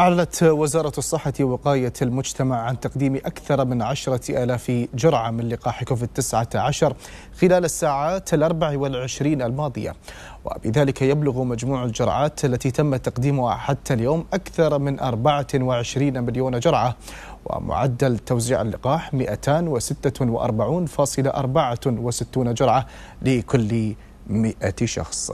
أعلنت وزارة الصحة وقاية المجتمع عن تقديم أكثر من عشرة آلاف جرعة من لقاح كوفيد 19 خلال الساعات الأربع والعشرين الماضية وبذلك يبلغ مجموع الجرعات التي تم تقديمها حتى اليوم أكثر من 24 مليون جرعة ومعدل توزيع اللقاح 246.64 جرعة لكل 100 شخص